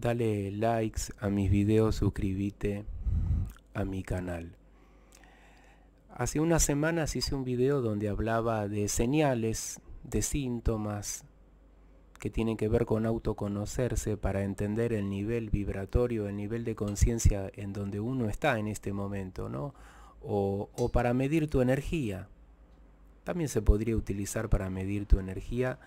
dale likes a mis videos, suscríbete a mi canal. Hace unas semanas hice un video donde hablaba de señales, de síntomas que tienen que ver con autoconocerse para entender el nivel vibratorio, el nivel de conciencia en donde uno está en este momento, ¿no? O, o para medir tu energía. También se podría utilizar para medir tu energía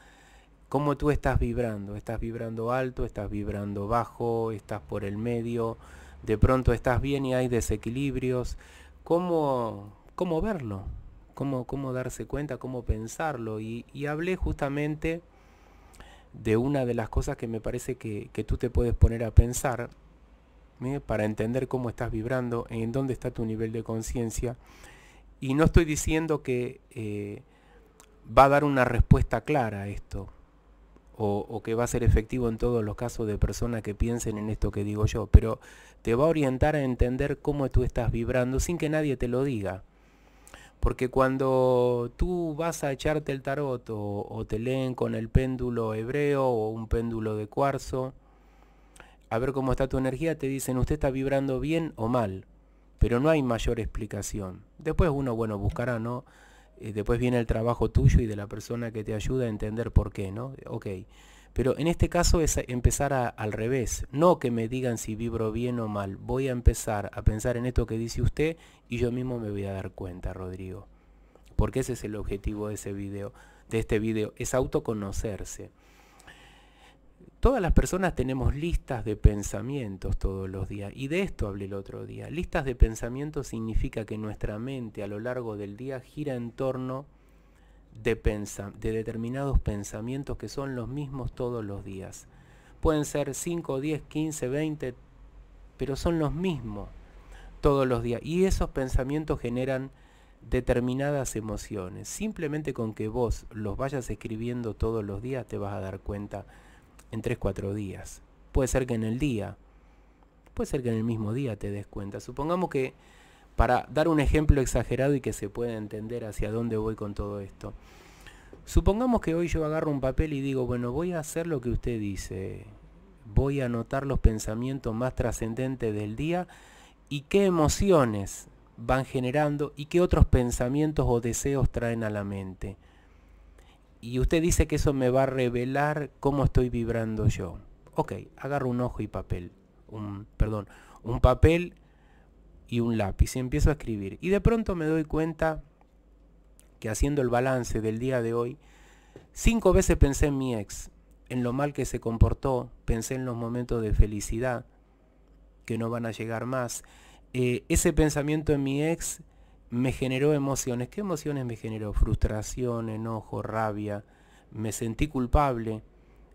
cómo tú estás vibrando. Estás vibrando alto, estás vibrando bajo, estás por el medio, de pronto estás bien y hay desequilibrios. ¿Cómo, cómo verlo? ¿Cómo, ¿Cómo darse cuenta? ¿Cómo pensarlo? Y, hablé justamente de una de las cosas que me parece que, tú te puedes poner a pensar ¿eh? para entender cómo estás vibrando, en dónde está tu nivel de conciencia. Y no estoy diciendo que eh, va a dar una respuesta clara a esto, o, que va a ser efectivo en todos los casos de personas que piensen en esto que digo yo, pero te va a orientar a entender cómo tú estás vibrando sin que nadie te lo diga. Porque cuando tú vas a echarte el tarot o, o te leen con el péndulo hebreo o un péndulo de cuarzo, a ver cómo está tu energía, te dicen usted está vibrando bien o mal, pero no hay mayor explicación. Después uno, bueno, buscará, ¿no? Eh, después viene el trabajo tuyo y de la persona que te ayuda a entender por qué, ¿no? Ok. Pero en este caso es empezar al revés, no que me digan si vibro bien o mal, voy a empezar a pensar en esto que dice usted y yo mismo me voy a dar cuenta, Rodrigo. Porque ese es el objetivo de ese video, de este video, es autoconocerse. Todas las personas tenemos listas de pensamientos todos los días, y de esto hablé el otro día. Listas de pensamientos significa que nuestra mente a lo largo del día gira en torno de, de determinados pensamientos que son los mismos todos los días. Pueden ser 5, 10, 15, 20, pero son los mismos todos los días. Y esos pensamientos generan determinadas emociones. Simplemente con que vos los vayas escribiendo todos los días te vas a dar cuenta en 3-4 días. Puede ser que en el día, puede ser que en el mismo día te des cuenta. Supongamos que, para dar un ejemplo exagerado y que se pueda entender hacia dónde voy con todo esto. Supongamos que hoy yo agarro un papel y digo, bueno, voy a hacer lo que usted dice. Voy a anotar los pensamientos más trascendentes del día y qué emociones van generando y qué otros pensamientos o deseos traen a la mente y usted dice que eso me va a revelar cómo estoy vibrando yo. Ok, agarro un ojo y papel, un, perdón, un papel y un lápiz y empiezo a escribir. Y de pronto me doy cuenta que haciendo el balance del día de hoy, cinco veces pensé en mi ex, en lo mal que se comportó, pensé en los momentos de felicidad que no van a llegar más. Eh, ese pensamiento en mi ex me generó emociones. ¿Qué emociones me generó? Frustración, enojo, rabia. Me sentí culpable.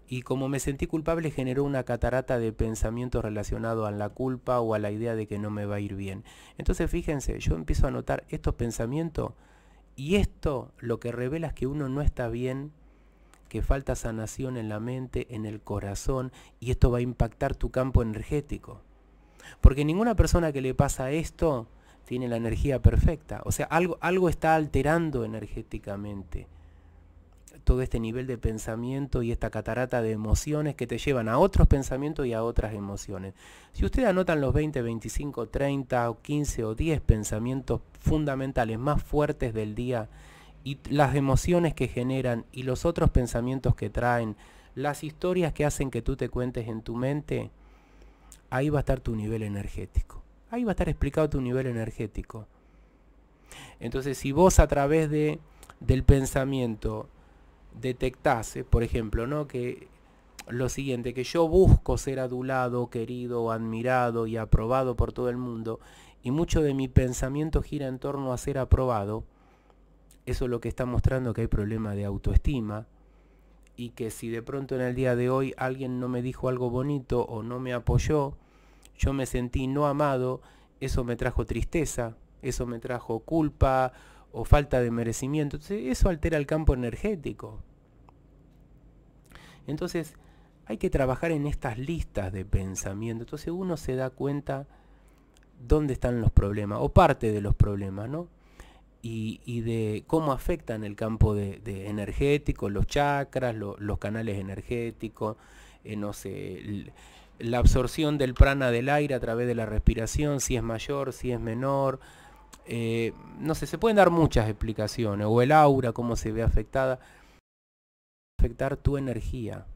Y como me sentí culpable generó una catarata de pensamientos relacionados a la culpa o a la idea de que no me va a ir bien. Entonces fíjense, yo empiezo a notar estos pensamientos y esto lo que revela es que uno no está bien, que falta sanación en la mente, en el corazón y esto va a impactar tu campo energético. Porque ninguna persona que le pasa esto tiene la energía perfecta. O sea, algo, algo está alterando energéticamente todo este nivel de pensamiento y esta catarata de emociones que te llevan a otros pensamientos y a otras emociones. Si ustedes anotan los 20, 25, 30 o 15 o 10 pensamientos fundamentales más fuertes del día y las emociones que generan y los otros pensamientos que traen, las historias que hacen que tú te cuentes en tu mente, ahí va a estar tu nivel energético. Ahí va a estar explicado tu nivel energético. Entonces, si vos a través de, del pensamiento detectase, eh, por ejemplo, ¿no? que lo siguiente, que yo busco ser adulado, querido, admirado y aprobado por todo el mundo, y mucho de mi pensamiento gira en torno a ser aprobado, eso es lo que está mostrando que hay problema de autoestima, y que si de pronto en el día de hoy alguien no me dijo algo bonito o no me apoyó, yo me sentí no amado, eso me trajo tristeza, eso me trajo culpa o falta de merecimiento. eso altera el campo energético. Entonces, hay que trabajar en estas listas de pensamiento. Entonces uno se da cuenta dónde están los problemas, o parte de los problemas, ¿no? Y, de cómo afectan el campo de, energético, los chakras, los canales energéticos, eh, no sé, la absorción del prana del aire a través de la respiración, si es mayor, si es menor. Eh, no sé, se pueden dar muchas explicaciones. O el aura, cómo se ve afectada. Afectar tu energía.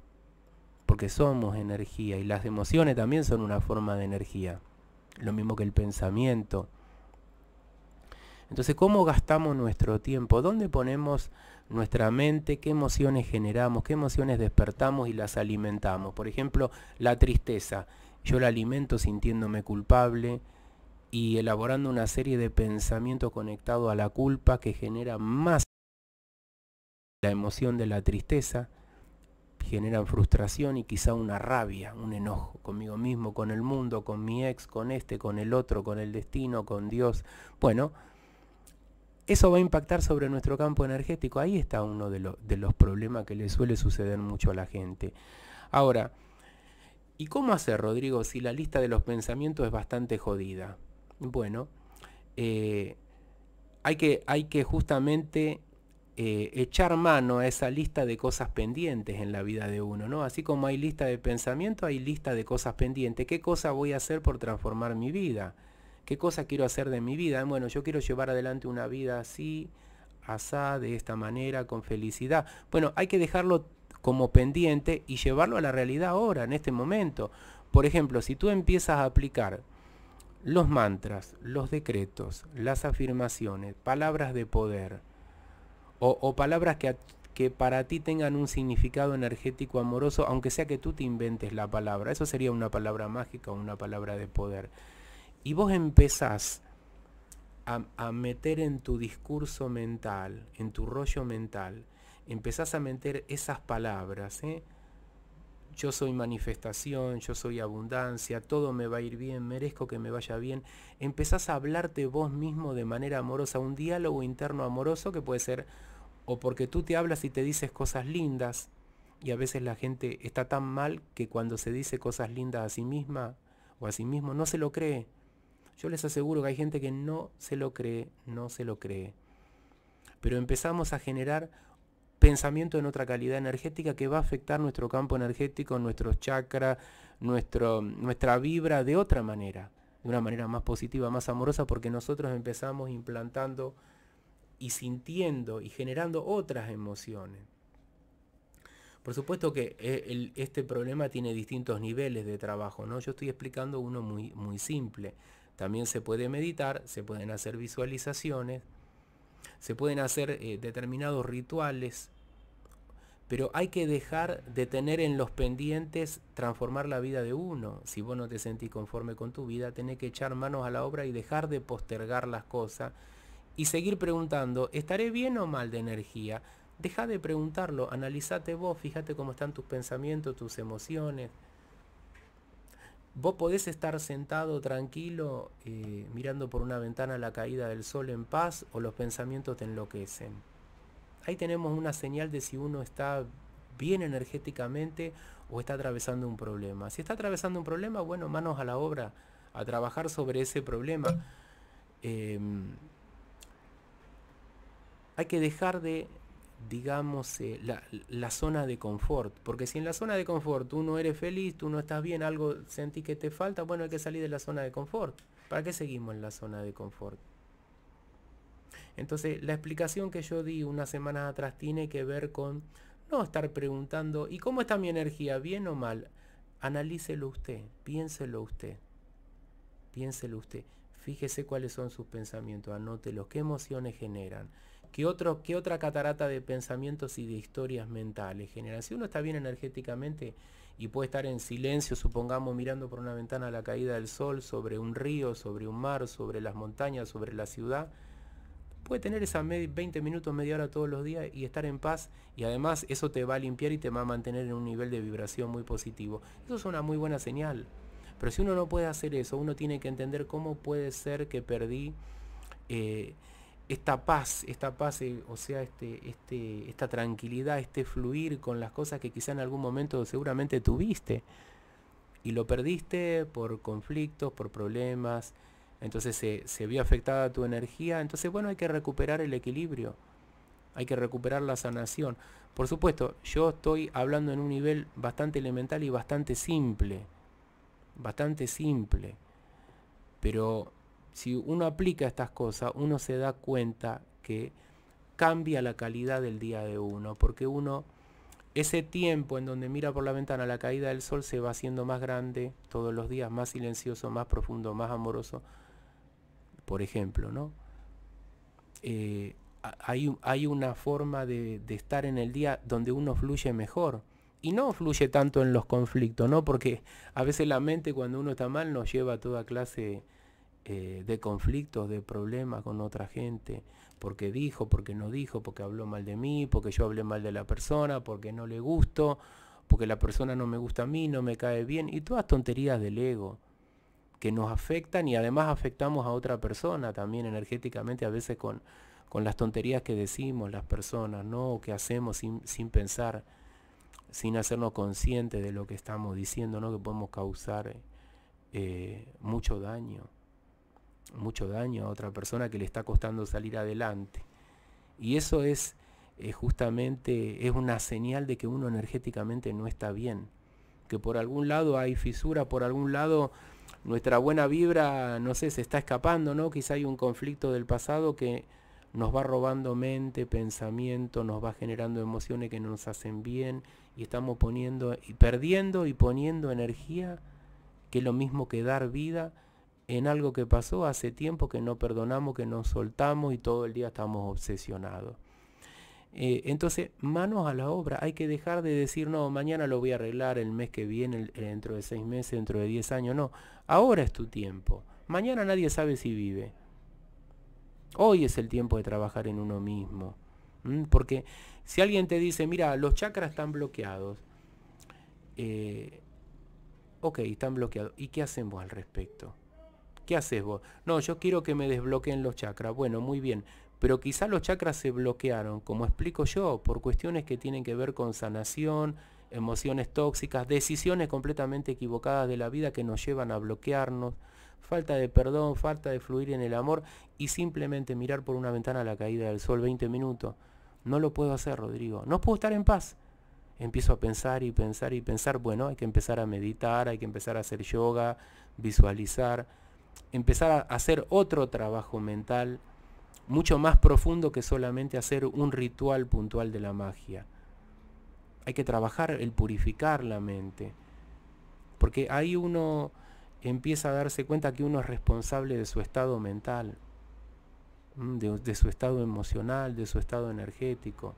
Porque somos energía y las emociones también son una forma de energía. Lo mismo que el pensamiento. Entonces, ¿cómo gastamos nuestro tiempo? ¿Dónde ponemos nuestra mente? ¿Qué emociones generamos? ¿Qué emociones despertamos y las alimentamos? Por ejemplo, la tristeza. Yo la alimento sintiéndome culpable y elaborando una serie de pensamientos conectados a la culpa que genera más la emoción de la tristeza, generan frustración y quizá una rabia, un enojo conmigo mismo, con el mundo, con mi ex, con este, con el otro, con el destino, con Dios. Bueno, eso va a impactar sobre nuestro campo energético. Ahí está uno de, los problemas que le suele suceder mucho a la gente. Ahora, ¿y cómo hacer, Rodrigo, si la lista de los pensamientos es bastante jodida? Bueno, eh, hay, que, justamente eh, echar mano a esa lista de cosas pendientes en la vida de uno, ¿no? Así como hay lista de pensamiento, hay lista de cosas pendientes. ¿Qué cosa voy a hacer por transformar mi vida? ¿Qué cosa quiero hacer de mi vida? Bueno, yo quiero llevar adelante una vida así, asá, de esta manera, con felicidad. Bueno, hay que dejarlo como pendiente y llevarlo a la realidad ahora, en este momento. Por ejemplo, si tú empiezas a aplicar los mantras, los decretos, las afirmaciones, palabras de poder o, palabras que, que, para ti tengan un significado energético amoroso, aunque sea que tú te inventes la palabra, eso sería una palabra mágica o una palabra de poder. Y vos empezás a, meter en tu discurso mental, en tu rollo mental, empezás a meter esas palabras. ¿eh? Yo soy manifestación, yo soy abundancia, todo me va a ir bien, merezco que me vaya bien. Empezás a hablarte vos mismo de manera amorosa, un diálogo interno amoroso que puede ser o porque tú te hablas y te dices cosas lindas, y a veces la gente está tan mal que cuando se dice cosas lindas a sí misma o a sí mismo no se lo cree yo les aseguro que hay gente que no se lo cree, no se lo cree. Pero empezamos a generar pensamiento en otra calidad energética que va a afectar nuestro campo energético, nuestro chakra, nuestro, nuestra vibra de otra manera, de una manera más positiva, más amorosa, porque nosotros empezamos implantando y sintiendo y generando otras emociones. Por supuesto que eh, este problema tiene distintos niveles de trabajo, ¿no? Yo estoy explicando uno muy, muy simple. También se puede meditar, se pueden hacer visualizaciones, se pueden hacer eh, determinados rituales, pero hay que dejar de tener en los pendientes transformar la vida de uno. Si vos no te sentís conforme con tu vida, tenés que echar manos a la obra y dejar de postergar las cosas y seguir preguntando, ¿estaré bien o mal de energía? Deja de preguntarlo, analizate vos, fíjate cómo están tus pensamientos, tus emociones. Vos podés estar sentado tranquilo eh, mirando por una ventana la caída del sol en paz o los pensamientos te enloquecen. Ahí tenemos una señal de si uno está bien energéticamente o está atravesando un problema. Si está atravesando un problema, bueno, manos a la obra, a trabajar sobre ese problema. Em, hay que dejar de digamos, eh, la, zona de confort. Porque si en la zona de confort tú no eres feliz, tú no estás bien, algo sentí que te falta, bueno, hay que salir de la zona de confort. ¿Para qué seguimos en la zona de confort? Entonces, la explicación que yo di unas semanas atrás tiene que ver con no estar preguntando, ¿y cómo está mi energía? ¿Bien o mal? Analícelo usted, piénselo usted, piénselo usted. Fíjese cuáles son sus pensamientos, anótelos, qué emociones generan ¿Qué, otro, otra catarata de pensamientos y de historias mentales genera? Si uno está bien energéticamente y puede estar en silencio, supongamos mirando por una ventana la caída del sol sobre un río, sobre un mar, sobre las montañas, sobre la ciudad, puede tener esa 20 minutos, media hora todos los días y estar en paz y además eso te va a limpiar y te va a mantener en un nivel de vibración muy positivo. Eso es una muy buena señal. Pero si uno no puede hacer eso, uno tiene que entender cómo puede ser que perdí eh, esta paz, esta paz, eh, o sea, este, este, esta tranquilidad, este fluir con las cosas que quizá en algún momento seguramente tuviste y lo perdiste por conflictos, por problemas, entonces se, se vio afectada tu energía, entonces bueno, hay que recuperar el equilibrio, hay que recuperar la sanación. Por supuesto, yo estoy hablando en un nivel bastante elemental y bastante simple, bastante simple, pero si uno aplica estas cosas, uno se da cuenta que cambia la calidad del día de uno, porque uno, ese tiempo en donde mira por la ventana la caída del sol se va haciendo más grande todos los días, más silencioso, más profundo, más amoroso, por ejemplo, ¿no? Eh, hay, hay, una forma de, de, estar en el día donde uno fluye mejor. Y no fluye tanto en los conflictos, ¿no? Porque a veces la mente cuando uno está mal nos lleva a toda clase eh, de conflictos, de problemas con otra gente, porque dijo, porque no dijo, porque habló mal de mí, porque yo hablé mal de la persona, porque no le gusto, porque la persona no me gusta a mí, no me cae bien, y todas tonterías del ego que nos afectan y además afectamos a otra persona también energéticamente a veces con, las tonterías que decimos las personas, ¿no? O que hacemos sin, pensar, sin hacernos conscientes de lo que estamos diciendo, ¿no? Que podemos causar eh, mucho daño mucho daño a otra persona que le está costando salir adelante. Y eso es eh, justamente, es una señal de que uno energéticamente no está bien, que por algún lado hay fisura, por algún lado nuestra buena vibra, no sé, se está escapando, ¿no? Quizá hay un conflicto del pasado que nos va robando mente, pensamiento, nos va generando emociones que no nos hacen bien y estamos poniendo y perdiendo y poniendo energía que es lo mismo que dar vida en algo que pasó hace tiempo que no perdonamos, que nos soltamos y todo el día estamos obsesionados. Eh, entonces, manos a la obra, hay que dejar de decir, no, mañana lo voy a arreglar, el mes que viene, eh, dentro de seis meses, dentro de diez años, no, ahora es tu tiempo, mañana nadie sabe si vive. Hoy es el tiempo de trabajar en uno mismo, porque si alguien te dice, mira, los chakras están bloqueados, eh, ok, están bloqueados, ¿y qué hacemos al respecto? ¿Qué haces vos? No, yo quiero que me desbloqueen los chakras. Bueno, muy bien. Pero quizá los chakras se bloquearon, como explico yo, por cuestiones que tienen que ver con sanación, emociones tóxicas, decisiones completamente equivocadas de la vida que nos llevan a bloquearnos, falta de perdón, falta de fluir en el amor y simplemente mirar por una ventana la caída del sol 20 minutos. No lo puedo hacer, Rodrigo. No puedo estar en paz. Empiezo a pensar y pensar y pensar. Bueno, hay que empezar a meditar, hay que empezar a hacer yoga, visualizar empezar a hacer otro trabajo mental mucho más profundo que solamente hacer un ritual puntual de la magia. Hay que trabajar el purificar la mente, porque ahí uno empieza a darse cuenta que uno es responsable de su estado mental, mm, de, su estado emocional, de su estado energético.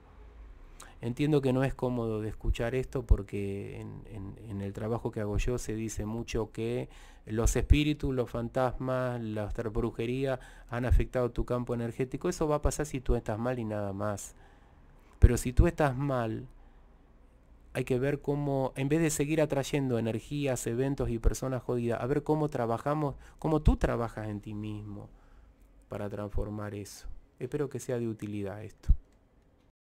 Entiendo que no es cómodo de escuchar esto porque en, el trabajo que hago yo se dice mucho que los espíritus, los fantasmas, la brujería han afectado tu campo energético. Eso va a pasar si tú estás mal y nada más. Pero si tú estás mal, hay que ver cómo, en vez de seguir atrayendo energías, eventos y personas jodidas, a ver cómo trabajamos, cómo tú trabajas en ti mismo para transformar eso. Espero que sea de utilidad esto.